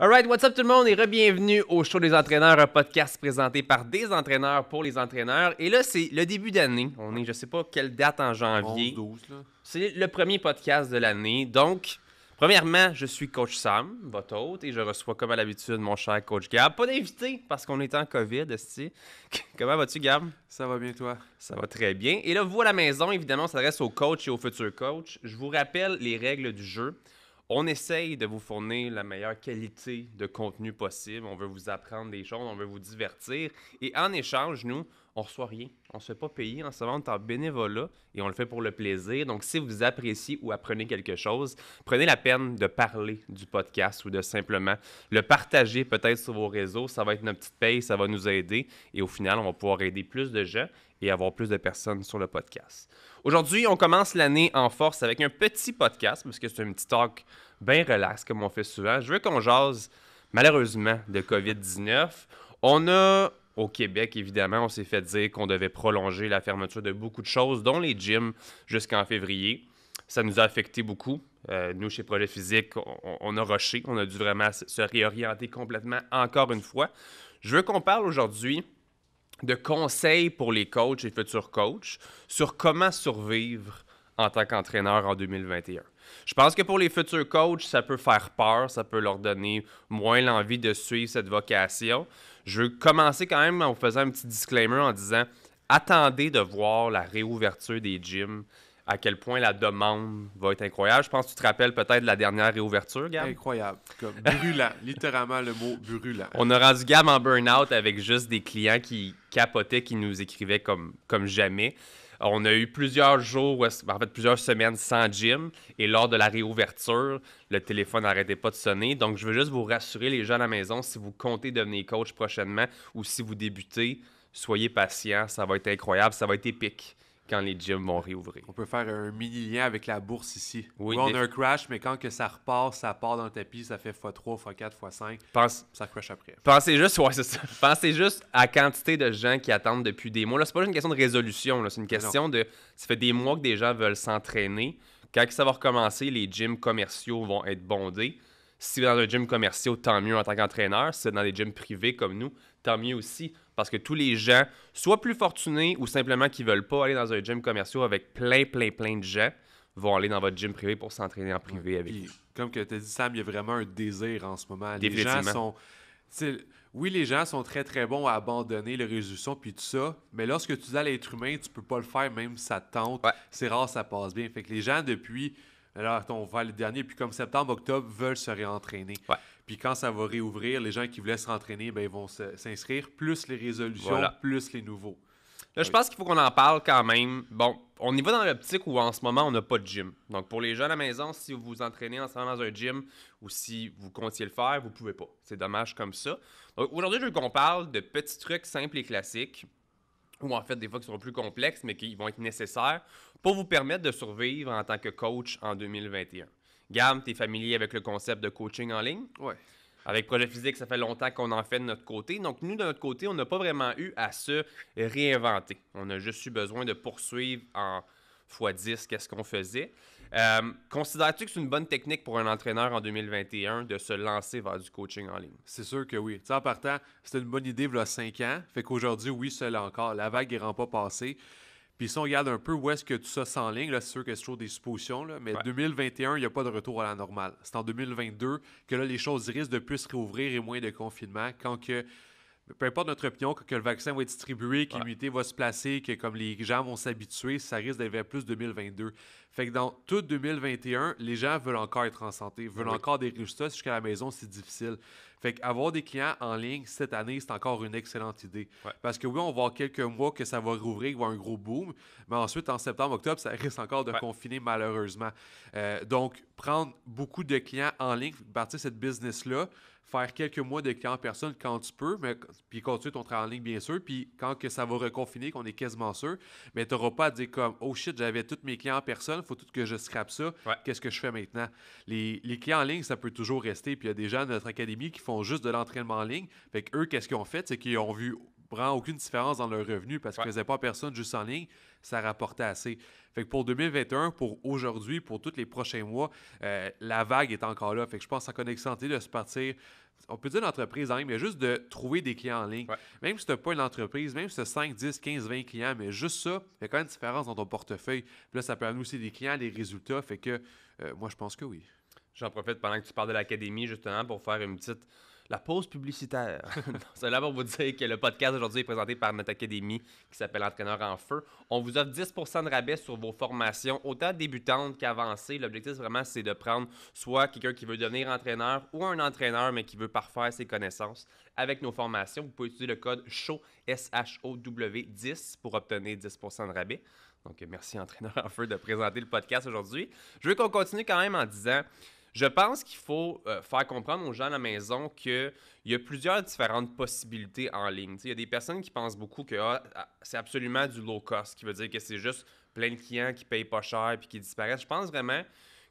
Alright, what's up tout le monde et re-bienvenue au show des entraîneurs, un podcast présenté par des entraîneurs pour les entraîneurs. Et là, c'est le début d'année. On est, je sais pas quelle date en janvier. 12, là. C'est le premier podcast de l'année. Donc, premièrement, je suis coach Sam, votre hôte, et je reçois comme à l'habitude mon cher coach Gab. Pas d'invité parce qu'on est en COVID, esti. Comment vas-tu, Gab? Ça va bien, toi? Ça va très bien. Et là, vous à la maison, évidemment, on s'adresse aux coachs et aux futurs coachs. Je vous rappelle les règles du jeu. On essaye de vous fournir la meilleure qualité de contenu possible. On veut vous apprendre des choses, on veut vous divertir. Et en échange, nous, on reçoit rien. On ne se fait pas payer. En se en bénévolat et on le fait pour le plaisir. Donc, si vous appréciez ou apprenez quelque chose, prenez la peine de parler du podcast ou de simplement le partager peut-être sur vos réseaux. Ça va être notre petite paye, ça va nous aider. Et au final, on va pouvoir aider plus de gens et avoir plus de personnes sur le podcast. Aujourd'hui, on commence l'année en force avec un petit podcast parce que c'est un petit talk bien relax comme on fait souvent. Je veux qu'on jase malheureusement de COVID-19. On a au Québec, évidemment, on s'est fait dire qu'on devait prolonger la fermeture de beaucoup de choses, dont les gyms, jusqu'en février. Ça nous a affecté beaucoup. Euh, nous, chez Projet Physique, on, on, a rushé. On a dû vraiment se réorienter complètement encore une fois. Je veux qu'on parle aujourd'hui de conseils pour les coachs et futurs coachs sur comment survivre en tant qu'entraîneur en 2021. Je pense que pour les futurs coachs, ça peut faire peur, ça peut leur donner moins l'envie de suivre cette vocation. Je veux commencer quand même en faisant un petit disclaimer en disant attendez de voir la réouverture des gyms, à quel point la demande va être incroyable. Je pense que tu te rappelles peut-être de la dernière réouverture, Gab. Incroyable. Comme brûlant. littéralement le mot brûlant. On a rendu Gab en burn-out avec juste des clients qui capotaient, qui nous écrivaient comme, comme jamais. Euh, on a eu plusieurs jours, ben, en fait plusieurs semaines sans gym. Et lors de la réouverture, le téléphone n'arrêtait pas de sonner. Donc, je veux juste vous rassurer, les gens à la maison, si vous comptez devenir coach prochainement ou si vous débutez, soyez patient. Ça va être incroyable, ça va être épique quand les gyms vont réouvrir. On peut faire un mini lien avec la bourse ici. Oui, on a un crash, mais quand que ça repart, ça part dans le tapis, ça fait x3, x4, x5, Pense... ça crash après. Pensez juste, ouais, ça. Pensez juste à la quantité de gens qui attendent depuis des mois. Là, c'est pas juste une question de résolution, c'est une question de. Ça fait des mois que des gens veulent s'entraîner. Quand ça va recommencer, les gyms commerciaux vont être bondés. Si êtes dans un gym commercial, tant mieux en tant qu'entraîneur. Si c'est dans des gyms privés comme nous, tant mieux aussi. Parce que tous les gens, soit plus fortunés ou simplement qui ne veulent pas aller dans un gym commercial avec plein, plein, plein de gens, vont aller dans votre gym privé pour s'entraîner en privé avec vous. Comme tu as dit, Sam, il y a vraiment un désir en ce moment. Les gens sont. Oui, les gens sont très, très bons à abandonner le résultat puis tout ça, mais lorsque tu dis à l'être humain, tu peux pas le faire même si ça tente. C'est rare, ça passe bien. Fait que les gens, depuis alors, on va le dernier. Puis comme septembre, octobre, veulent se réentraîner. Puis quand ça va réouvrir, les gens qui voulaient se réentraîner, ben, ils vont s'inscrire, plus les résolutions, plus les nouveaux. Là, je pense qu'il faut qu'on en parle quand même. Bon, on y va dans l'optique où en ce moment, on n'a pas de gym. Donc, pour les gens à la maison, si vous vous entraînez en ce dans un gym ou si vous comptiez le faire, vous pouvez pas. C'est dommage comme ça. Donc, aujourd'hui, je veux qu'on parle de petits trucs simples et classiques ou en fait des fois qui seront plus complexes, mais qui vont être nécessaires pour vous permettre de survivre en tant que coach en 2021. Gam, tu es familier avec le concept de coaching en ligne? Oui. Avec Projet Physique, ça fait longtemps qu'on en fait de notre côté. Donc, nous, de notre côté, on n'a pas vraiment eu à se réinventer. On a juste eu besoin de poursuivre en x10 qu'est-ce qu'on faisait. Euh, considères-tu que c'est une bonne technique pour un entraîneur en 2021 de se lancer vers du coaching en ligne? C'est sûr que oui. Tu en partant, c'était une bonne idée il y a cinq ans. Fait qu'aujourd'hui, oui, c'est encore. La vague n'est pas passée. Puis si on regarde un peu où est-ce que tout ça s'enligne, là, c'est sûr que c'est toujours des suppositions, là, mais 2021, il n'y a pas de retour à la normale. C'est en 2022 que là, les choses risquent de plus se réouvrir et moins de confinement quand que peu importe notre opinion, que, le vaccin va être distribué, que va se placer, que comme les gens vont s'habituer, ça risque d'arriver vers plus 2022. Fait que dans tout 2021, les gens veulent encore être en santé, veulent encore des résultats. jusqu'à la maison, c'est difficile. Fait qu'avoir des clients en ligne cette année, c'est encore une excellente idée. Parce que oui, on va quelques mois que ça va rouvrir, qu'il va y avoir un gros boom, mais ensuite, en septembre, octobre, ça risque encore de confiner malheureusement. Euh, donc, prendre beaucoup de clients en ligne, partir cette business-là, faire quelques mois de clients en personne quand tu peux, mais, puis continuer ton travail en ligne, bien sûr, puis quand que ça va reconfiner, qu'on est quasiment sûr, mais tu n'auras pas à dire comme « Oh shit, j'avais tous mes clients en personne, faut tout que je scrape ça, qu'est-ce que je fais maintenant? Les, clients en ligne, ça peut toujours rester, puis il y a des gens notre académie qui font juste de l'entraînement en ligne. Fait que eux, qu'est-ce qu'ils ont fait? C'est qu'ils ont vu prend aucune différence dans leur revenu parce qu'ils ne faisaient pas personne juste en ligne, ça rapportait assez. Fait que pour 2021, pour aujourd'hui, pour tous les prochains mois, euh, la vague est encore là. Fait que je pense Connect Santé de se partir. On peut dire une entreprise en ligne, mais juste de trouver des clients en ligne. Même si tu n'as pas une entreprise, même si tu as 5, 10, 15, 20 clients, mais juste ça il y a quand même une différence dans ton portefeuille. Puis là, ça peut amener aussi des clients, des résultats. Fait que euh, moi, je pense que oui. J'en profite pendant que tu parles de l'académie, justement, pour faire une petite. La pause publicitaire. C'est là pour vous dire que le podcast aujourd'hui est présenté par notre académie qui s'appelle Entraîneur en feu. On vous offre 10 de rabais sur vos formations, autant débutantes qu'avancées. L'objectif vraiment, c'est de prendre soit quelqu'un qui veut devenir entraîneur ou un entraîneur mais qui veut parfaire ses connaissances. Avec nos formations, vous pouvez utiliser le code SHOW, 10 pour obtenir 10 de rabais. Donc merci Entraîneur en feu de présenter le podcast aujourd'hui. Je veux qu'on continue quand même en disant je pense qu'il faut euh, faire comprendre aux gens à la maison qu'il y a plusieurs différentes possibilités en ligne. Il y a des personnes qui pensent beaucoup que ah, ah, c'est absolument du low cost, qui veut dire que c'est juste plein de clients qui payent pas cher puis qui disparaissent. Je pense vraiment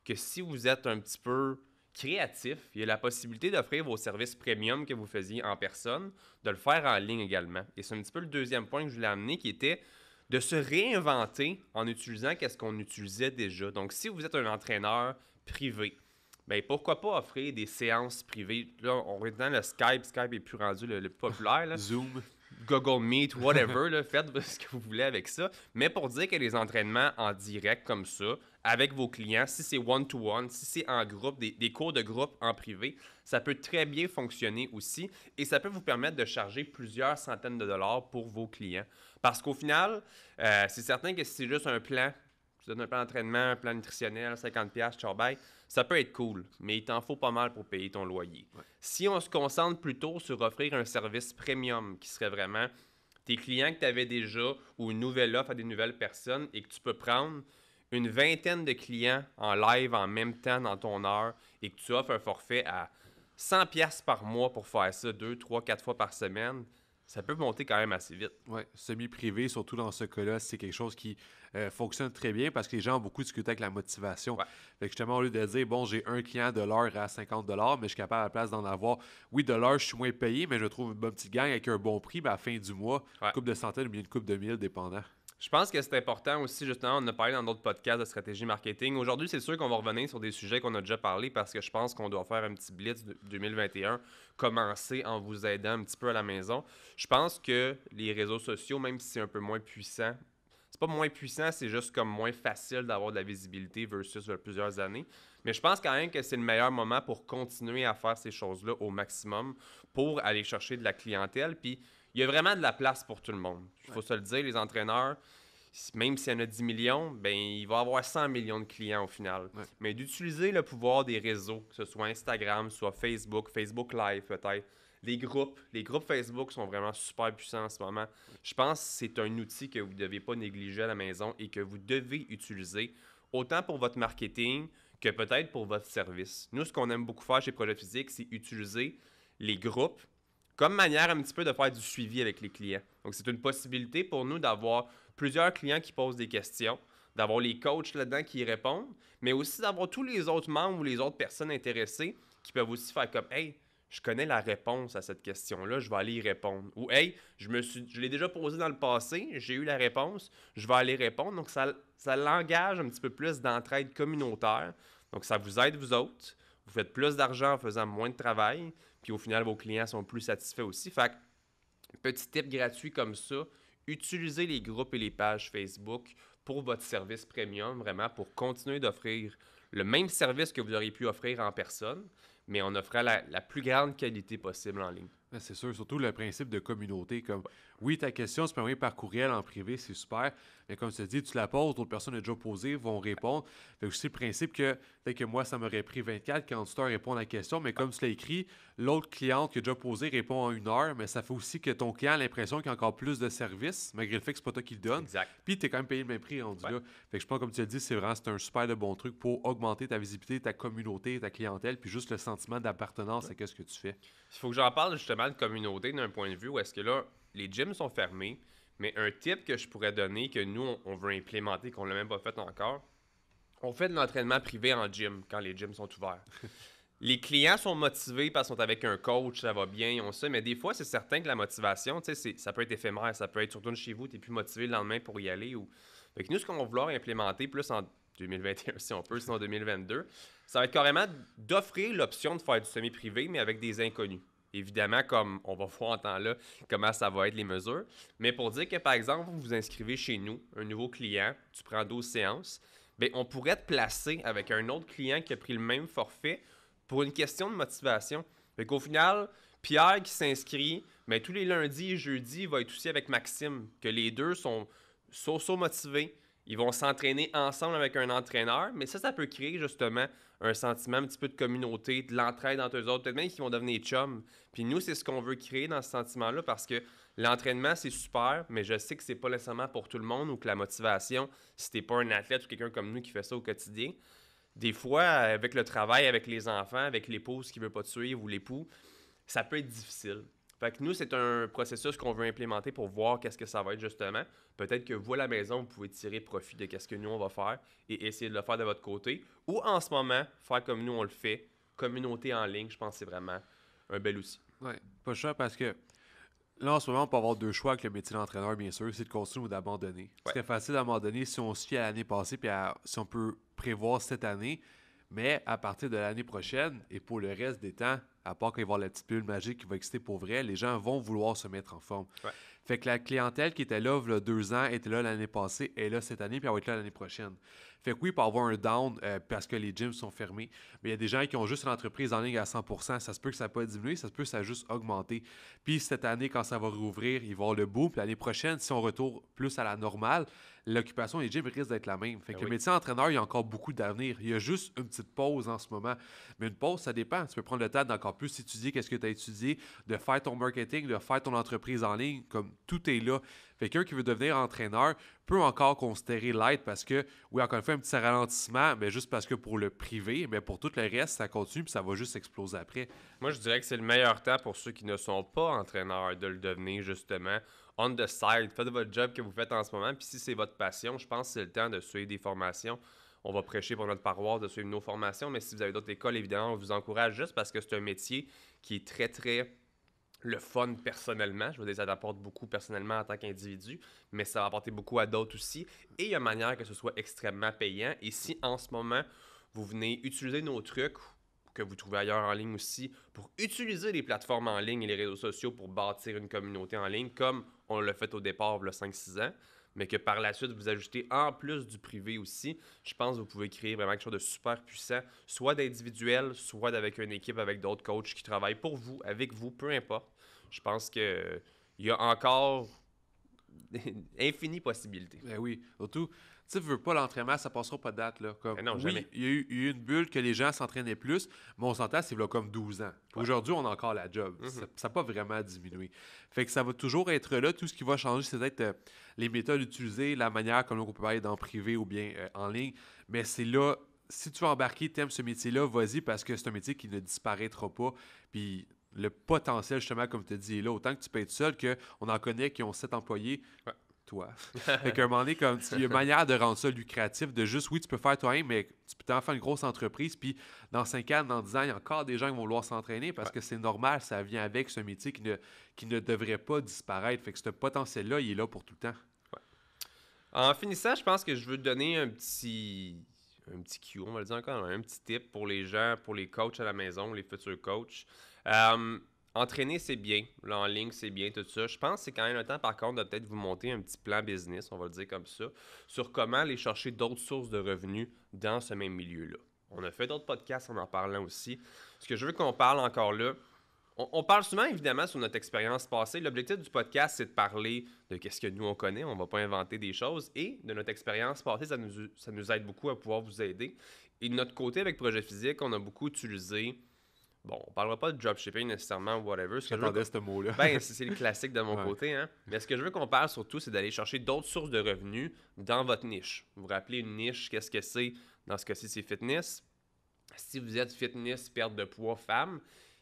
que si vous êtes un petit peu créatif, il y a la possibilité d'offrir vos services premium que vous faisiez en personne, de le faire en ligne également. Et c'est un petit peu le deuxième point que je voulais amener qui était de se réinventer en utilisant qu'est-ce qu'on utilisait déjà. Donc si vous êtes un entraîneur privé, ben pourquoi pas offrir des séances privées? Là, on est dans le Skype. Skype est plus rendu le, plus populaire. Là. Zoom. Google Meet, whatever, faites ce que vous voulez avec ça. Mais pour dire que les entraînements en direct comme ça, avec vos clients, si c'est one-to-one, si c'est en groupe, des, cours de groupe en privé, ça peut très bien fonctionner aussi et ça peut vous permettre de charger plusieurs centaines de dollars pour vos clients. Parce qu'au final, euh, c'est certain que si c'est juste un plan tu donnes un plan d'entraînement, un plan nutritionnel, 50$, ça peut être cool, mais il t'en faut pas mal pour payer ton loyer. Si on se concentre plutôt sur offrir un service premium qui serait vraiment tes clients que tu avais déjà ou une nouvelle offre à des nouvelles personnes et que tu peux prendre une vingtaine de clients en live en même temps dans ton heure et que tu offres un forfait à 100$ par mois pour faire ça deux, trois, quatre fois par semaine, ça peut monter quand même assez vite. Oui, semi-privé, surtout dans ce cas-là, c'est quelque chose qui euh, fonctionne très bien parce que les gens ont beaucoup discuté avec la motivation. justement, au lieu de dire, bon, j'ai un client de l'heure à 50 mais je suis capable à la place d'en avoir, oui, de l'heure, je suis moins payé, mais je trouve une bonne petite gang avec un bon prix, mais à la fin du mois, une coupe de centaines ou bien une coupe de mille, dépendant. Je pense que c'est important aussi, justement, on a parlé dans d'autres podcasts de stratégie marketing. Aujourd'hui, c'est sûr qu'on va revenir sur des sujets qu'on a déjà parlé parce que je pense qu'on doit faire un petit blitz de 2021, commencer en vous aidant un petit peu à la maison. Je pense que les réseaux sociaux, même si c'est un peu moins puissant, c'est pas moins puissant, c'est juste comme moins facile d'avoir de la visibilité versus plusieurs années. Mais je pense quand même que c'est le meilleur moment pour continuer à faire ces choses-là au maximum pour aller chercher de la clientèle. Puis il y a vraiment de la place pour tout le monde. Il faut se le dire, les entraîneurs, même s'il y en a 10 millions, ben, il va avoir 100 millions de clients au final. Mais d'utiliser le pouvoir des réseaux, que ce soit Instagram, soit Facebook, Facebook Live peut-être, les groupes, les groupes Facebook sont vraiment super puissants en ce moment. Je pense que c'est un outil que vous ne devez pas négliger à la maison et que vous devez utiliser autant pour votre marketing que peut-être pour votre service. Nous, ce qu'on aime beaucoup faire chez Projet Physique, c'est utiliser les groupes comme manière un petit peu de faire du suivi avec les clients. Donc, c'est une possibilité pour nous d'avoir plusieurs clients qui posent des questions, d'avoir les coachs là-dedans qui répondent, mais aussi d'avoir tous les autres membres ou les autres personnes intéressées qui peuvent aussi faire comme Hey, je connais la réponse à cette question-là, je vais aller y répondre. Ou Hey, je l'ai déjà posé dans le passé, j'ai eu la réponse, je vais aller répondre. Donc, ça, ça l'engage un petit peu plus d'entraide communautaire. Donc, ça vous aide, vous autres. Vous faites plus d'argent en faisant moins de travail. Puis au final, vos clients sont plus satisfaits aussi. Fait que, petit tip gratuit comme ça, utilisez les groupes et les pages Facebook pour votre service premium, vraiment, pour continuer d'offrir le même service que vous auriez pu offrir en personne, mais on offrant la plus grande qualité possible en ligne. Ben, c'est sûr, surtout le principe de communauté. Comme, oui, ta question, se permet par courriel, en privé, c'est super. Mais comme tu dit, tu la poses, d'autres personnes ont déjà posé, vont répondre. Fait aussi le principe que peut que moi, ça m'aurait pris 24, 48 heures à répondre à la question, mais comme tu l'as écrit, l'autre cliente qui a déjà posé répond en une heure, mais ça fait aussi que ton client a l'impression qu'il y a encore plus de services, malgré le fait que c'est pas toi qui le donne. Exact. Puis tu es quand même payé le même prix rendu là. Fait je pense, comme tu l'as dit, c'est vraiment c'est un super de bon truc pour augmenter ta visibilité, ta communauté, ta clientèle, puis juste le sentiment d'appartenance à ce que tu fais. Il faut que j'en parle justement de communauté d'un point de vue où est-ce que là, les gyms sont fermés, mais un type que je pourrais donner, que nous, on, veut implémenter, qu'on ne l'a même pas fait encore, on fait de l'entraînement privé en gym quand les gyms sont ouverts. les clients sont motivés parce qu'ils sont avec un coach, ça va bien, ils ont ça, mais des fois, c'est certain que la motivation, tu sais, ça peut être éphémère, ça peut être, surtout de chez vous, tu n'es plus motivé le lendemain pour y aller. Ou... Fait nous, ce qu'on va vouloir implémenter plus en 2021 si on peut, sinon 2022, ça va être carrément d'offrir l'option de faire du semi-privé, mais avec des inconnus. Évidemment, comme on va voir en temps là comment ça va être les mesures. Mais pour dire que, par exemple, vous vous inscrivez chez nous, un nouveau client, tu prends 12 séances, ben, on pourrait te placer avec un autre client qui a pris le même forfait pour une question de motivation. mais qu'au final, Pierre qui s'inscrit, mais ben, tous les lundis et jeudis, va être aussi avec Maxime, que les deux sont socio motivés ils vont s'entraîner ensemble avec un entraîneur, mais ça, ça peut créer justement un sentiment un petit peu de communauté, de l'entraide entre eux autres. Peut-être même qu'ils vont devenir chums. Puis nous, c'est ce qu'on veut créer dans ce sentiment-là parce que l'entraînement, c'est super, mais je sais que c'est pas nécessairement pour tout le monde ou que la motivation, si t'es pas un athlète ou quelqu'un comme nous qui fait ça au quotidien, des fois, avec le travail, avec les enfants, avec l'épouse qui veut pas te suivre ou l'époux, ça peut être difficile. Fait que nous, c'est un processus qu'on veut implémenter pour voir qu'est-ce que ça va être justement. Peut-être que vous, à la maison, vous pouvez tirer profit de qu'est-ce que nous, on va faire et essayer de le faire de votre côté. Ou en ce moment, faire comme nous, on le fait. Communauté en ligne, je pense que c'est vraiment un bel outil. Oui, pas cher parce que là, en ce moment, on peut avoir deux choix avec le métier d'entraîneur, bien sûr, c'est de continuer ou d'abandonner. C'est facile d'abandonner si on se fie à l'année passée puis si on peut prévoir cette année. Mais à partir de l'année prochaine et pour le reste des temps, à part quand il va y avoir la petite bulle magique qui va exciter pour vrai, les gens vont vouloir se mettre en forme. Fait que la clientèle qui était là, a deux ans, était là l'année passée, est là cette année, puis elle va être là l'année prochaine. Fait que oui, il y avoir un down euh, parce que les gyms sont fermés, mais il y a des gens qui ont juste une entreprise en ligne à 100%, ça se peut que ça n'a pas diminué, ça se peut que ça a juste augmenté. Puis cette année, quand ça va rouvrir, ils vont avoir le boom, puis l'année prochaine, si on retourne plus à la normale, l'occupation des gyms risque d'être la même. Fait ben que le métier entraîneur, il y a encore beaucoup d'avenir. Il y a juste une petite pause en ce moment. Mais une pause, ça dépend. Tu peux prendre le temps d'encore plus étudier qu'est-ce que tu as étudié, de faire ton marketing, de faire ton entreprise en ligne, comme tout est là. Fait qui veut devenir entraîneur peut encore considérer l'aide parce que, oui, encore une fois, un petit ralentissement, mais juste parce que pour le privé, mais pour tout le reste, ça continue puis ça va juste exploser après. Moi, je dirais que c'est le meilleur temps pour ceux qui ne sont pas entraîneurs de le devenir, justement on the side. Faites votre job que vous faites en ce moment. Puis si c'est votre passion, je pense que c'est le temps de suivre des formations. On va prêcher pour notre paroisse, de suivre nos formations. Mais si vous avez d'autres écoles, évidemment, on vous encourage juste parce que c'est un métier qui est très, très le fun personnellement. Je veux dire, ça apporte beaucoup personnellement en tant qu'individu, mais ça va apporter beaucoup à d'autres aussi. Et il y a une manière que ce soit extrêmement payant. Et si en ce moment, vous venez utiliser nos trucs que vous trouvez ailleurs en ligne aussi, pour utiliser les plateformes en ligne et les réseaux sociaux pour bâtir une communauté en ligne, comme on l'a fait au départ, le 5-6 ans, mais que par la suite, vous ajoutez en plus du privé aussi. Je pense que vous pouvez créer vraiment quelque chose de super puissant, soit d'individuel, soit avec une équipe, avec d'autres coachs qui travaillent pour vous, avec vous, peu importe. Je pense qu'il il y a encore infinies possibilités. Ben oui, surtout tu veux pas l'entraînement, ça passera pas de date. Là. Ben oui, il y, a eu, une bulle que les gens s'entraînaient plus, mais on s'entend, c'est comme 12 ans. Aujourd'hui, on a encore la job. Mm-hmm. Ça n'a pas vraiment diminué. Fait que ça va toujours être là. Tout ce qui va changer, c'est peut-être euh, les méthodes utilisées, la manière comme on peut aller dans le privé ou bien euh, en ligne. Mais c'est là, si tu veux embarquer, t'aimes ce métier-là, vas-y parce que c'est un métier qui ne disparaîtra pas. Puis le potentiel, justement, comme tu dis, est là. Autant que tu peux être seul, qu'on en connaît qui ont sept employés toi. fait qu'à un moment donné, comme, il y a une manière de rendre ça lucratif, de juste, oui, tu peux faire toi-même, mais tu peux t'en faire une grosse entreprise, puis dans 5 ans, dans 10 ans, il y a encore des gens qui vont vouloir s'entraîner parce que c'est normal, ça vient avec ce métier qui ne, qui ne devrait pas disparaître. Fait que ce potentiel-là, il est là pour tout le temps. En finissant, je pense que je veux te donner un petit un petit Q, on va le dire encore, un petit tip pour les gens, pour les coachs à la maison, les futurs coachs. Euh, entraîner, c'est bien. en ligne, c'est bien, tout ça. Je pense que c'est quand même le temps, par contre, de peut-être vous monter un petit plan business, on va le dire comme ça, sur comment aller chercher d'autres sources de revenus dans ce même milieu-là. On a fait d'autres podcasts en en parlant aussi. Ce que je veux qu'on parle encore là, on, parle souvent évidemment sur notre expérience passée. L'objectif du podcast, c'est de parler de qu'est-ce que nous on connaît. On ne va pas inventer des choses et de notre expérience passée, ça nous, ça nous aide beaucoup à pouvoir vous aider. Et de notre côté avec Projet Physique, on a beaucoup utilisé Bon, on parlera pas de dropshipping nécessairement, whatever. Ce J'attendais ce mot-là. ben, c'est le classique de mon côté. Hein. Mais ce que je veux qu'on parle surtout, c'est d'aller chercher d'autres sources de revenus dans votre niche. Vous vous rappelez une niche, qu'est-ce que c'est Dans ce cas-ci, c'est fitness. Si vous êtes fitness, perte de poids, femme,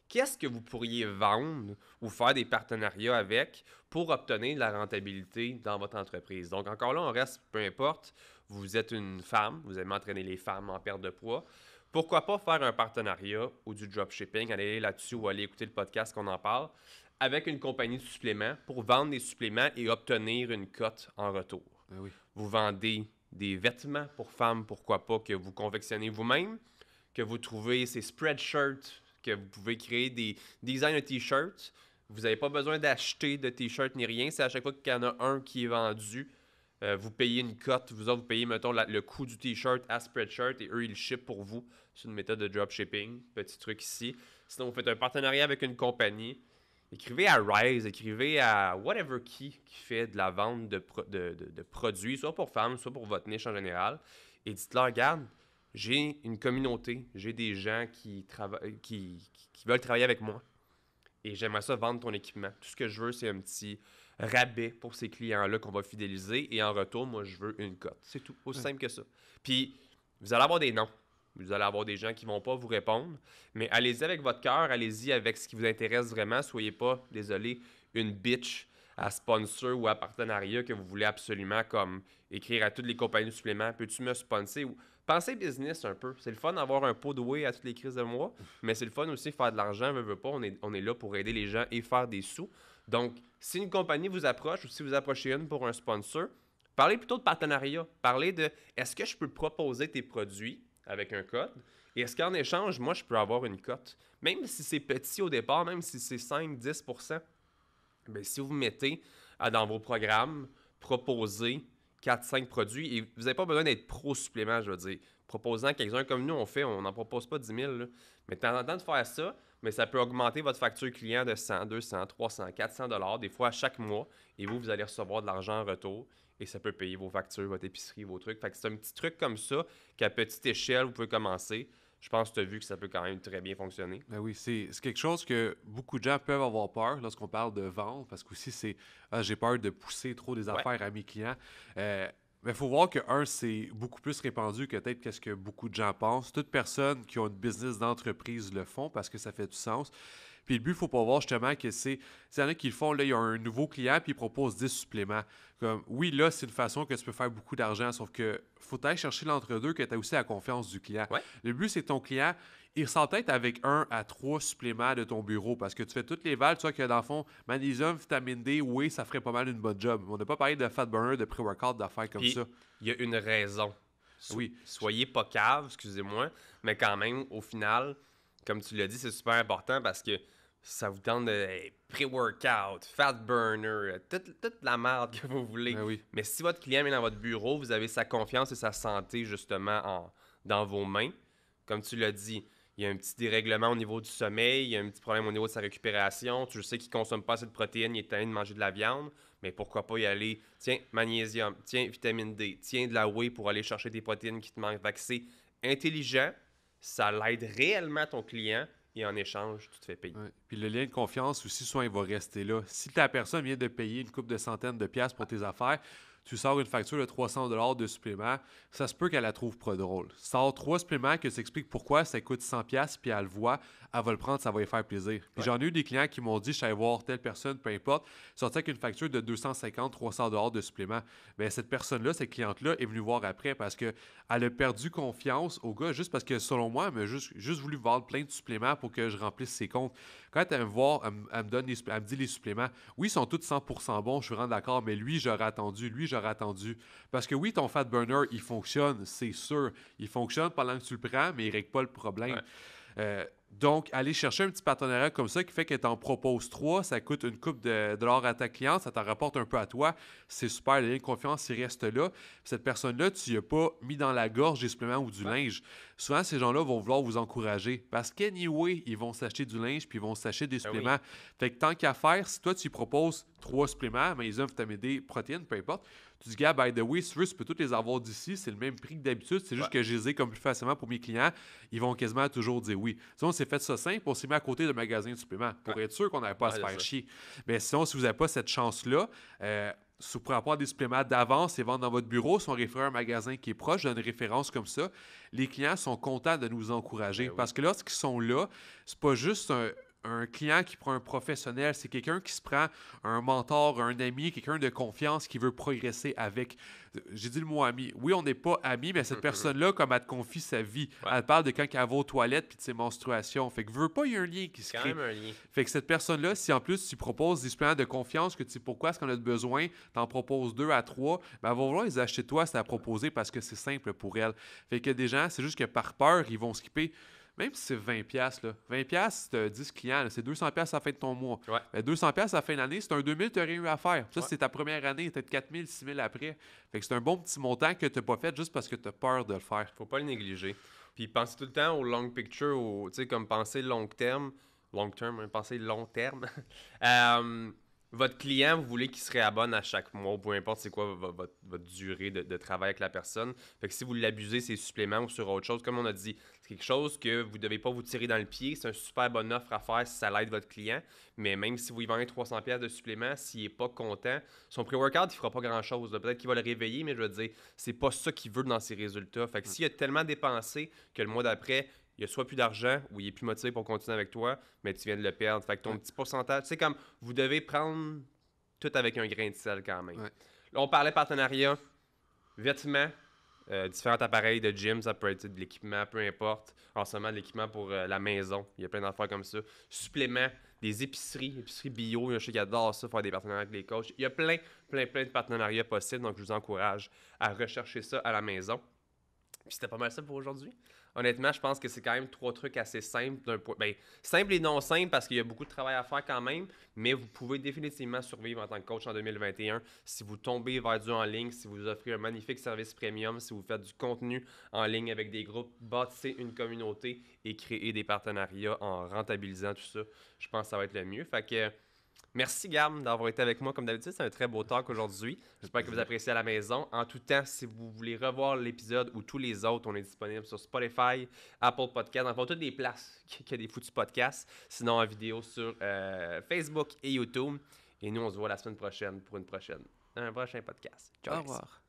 qu'est-ce que vous pourriez vendre ou faire des partenariats avec pour obtenir de la rentabilité dans votre entreprise. Donc encore là, on reste, peu importe, vous êtes une femme, vous aimez entraîner les femmes en perte de poids, pourquoi pas faire un partenariat ou du dropshipping, aller là-dessus ou aller écouter le podcast qu'on en parle, avec une compagnie de suppléments pour vendre des suppléments et obtenir une cote en retour. Ben vous vendez des vêtements pour femmes, pourquoi pas, que vous confectionnez vous-même, que vous trouvez ces shirts, que vous pouvez créer des designs de t-shirts. Vous n'avez pas besoin d'acheter de t-shirts ni rien. C'est à chaque fois qu'il y en a un qui est vendu, euh, vous payez une cote, vous autres, payez, mettons, le coût du t-shirt à Spreadshirt et eux, ils le pour vous. C'est une méthode de dropshipping. Petit truc ici. Sinon, vous faites un partenariat avec une compagnie. Écrivez à Rise, écrivez à whatever Key qui fait de la vente de, produits, soit pour femmes, soit pour votre niche en général. Et dites-leur, regarde, j'ai une communauté, j'ai des gens qui, qui, qui, veulent travailler avec moi. Et j'aimerais ça vendre ton équipement. Tout ce que je veux, c'est un petit rabais pour ces clients-là qu'on va fidéliser. Et en retour, moi, je veux une cote. C'est tout. Aussi simple que ça. Puis, vous allez avoir des noms. Vous allez avoir des gens qui ne vont pas vous répondre. Mais allez-y avec votre cœur. Allez-y avec ce qui vous intéresse vraiment. Soyez pas, désolé, une bitch à sponsor ou à partenariat que vous voulez absolument comme écrire à toutes les compagnies de suppléments. Peux-tu me sponsor? Pensez business un peu. C'est le fun d'avoir un pot doué à toutes les crises de moi. mais c'est le fun aussi de faire de l'argent, veut pas. On on est là pour aider les gens et faire des sous. Donc, si une compagnie vous approche ou si vous approchez une pour un sponsor, parlez plutôt de partenariat. Parlez de est-ce que je peux proposer tes produits avec un code et est-ce qu'en échange, moi, je peux avoir une cote Même si c'est petit au départ, même si c'est 5-10 ben, si vous mettez ah, dans vos programmes, proposer 4-5 produits. Et vous n'avez pas besoin d'être pro-supplément, je veux dire. Proposant quelques-uns comme nous, on fait, on n'en propose pas 10 000. Mais de temps en temps, de faire ça, mais ça peut augmenter votre facture client de 100, 200, 300, 400 dollars des fois à chaque mois. Et vous, vous allez recevoir de l'argent en retour. Et ça peut payer vos factures, votre épicerie, vos trucs. Fait que c'est un petit truc comme ça qu'à petite échelle, vous pouvez commencer je pense que tu as vu que ça peut quand même très bien fonctionner. Ben oui, c'est quelque chose que beaucoup de gens peuvent avoir peur lorsqu'on parle de vente parce que c'est ah, j'ai peur de pousser trop des affaires à mes clients. Euh, mais il faut voir que, un, c'est beaucoup plus répandu que peut-être qu'est-ce que beaucoup de gens pensent. Toutes personnes qui ont une business d'entreprise le font parce que ça fait du sens. Puis le but, il ne faut pas voir justement que c'est. Il y le font, là, il y a un nouveau client, puis il propose 10 suppléments. Comme, oui, là, c'est une façon que tu peux faire beaucoup d'argent, sauf que faut aller chercher l'entre-deux que tu as aussi la confiance du client. Le but, c'est que ton client, il s'entête avec un à trois suppléments de ton bureau parce que tu fais toutes les vales. tu vois que dans le fond, magnésium, vitamine D, oui, ça ferait pas mal une bonne job. On n'a pas parlé de fat burner, de pré-workout, d'affaires comme ça. Il y a une raison. oui. Soyez pas cave, excusez-moi, mais quand même, au final, comme tu l'as dit, c'est super important parce que ça vous tente de pré-workout, fat burner, euh, toute, la merde que vous voulez. Ben mais si votre client est dans votre bureau, vous avez sa confiance et sa santé justement dans vos mains. Comme tu l'as dit, il y a un petit dérèglement au niveau du sommeil, il y a un petit problème au niveau de sa récupération. Tu sais qu'il ne consomme pas assez de protéines, il est train de manger de la viande, mais pourquoi pas y aller, tiens, magnésium, tiens, vitamine D, tiens, de la whey pour aller chercher des protéines qui te manquent. C'est intelligent, ça l'aide réellement ton client et en échange, tu te fais payer. Puis le lien de confiance aussi, soit il va rester là. Si ta personne vient de payer une coupe de centaines de piastres pour tes affaires, tu sors une facture de 300 dollars de supplément, ça se peut qu'elle la trouve pas drôle. Sors trois suppléments que tu expliques pourquoi ça coûte 100 pièces puis elle le voit, elle va le prendre, ça va lui faire plaisir. j'en ai eu des clients qui m'ont dit je suis voir telle personne, peu importe, sorti avec une facture de 250 300 dollars de supplément. Mais ben, cette personne-là, cette cliente-là est venue voir après parce que elle a perdu confiance au gars juste parce que selon moi, elle m'a juste, juste voulu vendre plein de suppléments pour que je remplisse ses comptes. Quand elle me voit, elle me, donne elle me dit les suppléments. Oui, ils sont tous 100% bons, je suis vraiment d'accord, mais lui, j'aurais attendu, lui, attendu. Parce que oui, ton fat burner, il fonctionne, c'est sûr. Il fonctionne pendant que tu le prends, mais il règle pas le problème. Euh, donc, aller chercher un petit partenariat comme ça qui fait que t'en proposes trois, ça coûte une coupe de dollars à ta cliente, ça t'en rapporte un peu à toi, c'est super, le lien de confiance, il reste là. Cette personne-là, tu n'y as pas mis dans la gorge des suppléments ou du linge. Souvent, ces gens-là vont vouloir vous encourager parce qu'anyway, ils vont s'acheter du linge puis ils vont s'acheter des ben suppléments. Fait que tant qu'à faire, si toi, tu proposes trois suppléments, mais ils ont vitamine des protéines, peu importe, tu dis, gars, by the way, si tu tu peux toutes les avoir d'ici. C'est le même prix que d'habitude. C'est juste que je les ai comme plus facilement pour mes clients. Ils vont quasiment toujours dire oui. Sinon, on s'est fait ça simple. On s'est mis à côté de magasin de suppléments pour être sûr qu'on n'avait pas à se faire chier. Mais sinon, si vous n'avez pas cette chance-là, euh, si vous pourrez avoir des suppléments d'avance et vendre dans votre bureau, si on réfère un magasin qui est proche, d'une référence comme ça, les clients sont contents de nous encourager. Ben Parce que lorsqu'ils sont là, c'est pas juste un, un client qui prend un professionnel, c'est quelqu'un qui se prend un mentor, un ami, quelqu'un de confiance qui veut progresser avec. J'ai dit le mot ami. Oui, on n'est pas ami mais cette mm-hmm. personne-là, comme elle te confie sa vie, elle parle de quand elle va aux toilettes puis de ses menstruations. Fait que veut pas, y a un lien qui se crée. même un lien. Fait que cette personne-là, si en plus tu proposes des plans de confiance que tu sais pourquoi est-ce qu'on a besoin, t'en proposes deux à trois, ben elle va vouloir les acheter toi, c'est à proposer parce que c'est simple pour elle. Fait que des gens, c'est juste que par peur, ils vont skipper même si c'est 20$, là, 20$, c'est 10 euh, clients, c'est 200$ à la fin de ton mois. Ouais. 200$ à la fin de l'année, c'est un 2000$ tu rien eu à faire. Ça, c'est ta première année, peut-être 4000, 6000$ après. Fait que c'est un bon petit montant que tu n'as pas fait juste parce que tu as peur de le faire. faut pas le négliger. Puis pense tout le temps au long picture, sais, comme penser long terme. Long terme, hein, penser long terme. Euh, votre client, vous voulez qu'il se réabonne à chaque mois, peu importe c'est quoi votre, durée de, travail avec la personne. Fait que si vous l'abusez, c'est supplément ou sur autre chose, comme on a dit, c'est quelque chose que vous ne devez pas vous tirer dans le pied. C'est une super bonne offre à faire si ça l'aide votre client. Mais même si vous lui vendez 300 de suppléments, s'il n'est pas content, son pré-workout, il fera pas grand-chose. Peut-être qu'il va le réveiller, mais je veux dire, c'est pas ça qu'il veut dans ses résultats. Fait que s'il a tellement dépensé que le mois d'après, il a soit plus d'argent ou il est plus motivé pour continuer avec toi, mais tu viens de le perdre. Fait ton petit pourcentage, c'est comme vous devez prendre tout avec un grain de sel quand même. Là, on parlait partenariat, vêtements, euh, différents appareils de gym, ça peut être de l'équipement, peu importe. En ce moment, l'équipement pour euh, la maison, il y a plein d'affaires comme ça. Suppléments, des épiceries, épiceries bio, je sais qui adore ça, faire des partenariats avec les coachs. Il y a plein, plein, plein de partenariats possibles, donc je vous encourage à rechercher ça à la maison. Puis c'était pas mal ça pour aujourd'hui honnêtement, je pense que c'est quand même trois trucs assez simples. D'un point, ben, simple et non simple parce qu'il y a beaucoup de travail à faire quand même, mais vous pouvez définitivement survivre en tant que coach en 2021 si vous tombez vers du en ligne, si vous offrez un magnifique service premium, si vous faites du contenu en ligne avec des groupes, bâtissez une communauté et créez des partenariats en rentabilisant tout ça. Je pense que ça va être le mieux. Fait Merci, Gam, d'avoir été avec moi. Comme d'habitude, c'est un très beau talk aujourd'hui. J'espère que vous appréciez à la maison. En tout temps, si vous voulez revoir l'épisode ou tous les autres, on est disponible sur Spotify, Apple Podcasts, enfin, toutes les places qu'il y a des foutus podcasts. Sinon, en vidéo sur euh, Facebook et YouTube. Et nous, on se voit la semaine prochaine pour une prochaine, un prochain podcast. Au revoir.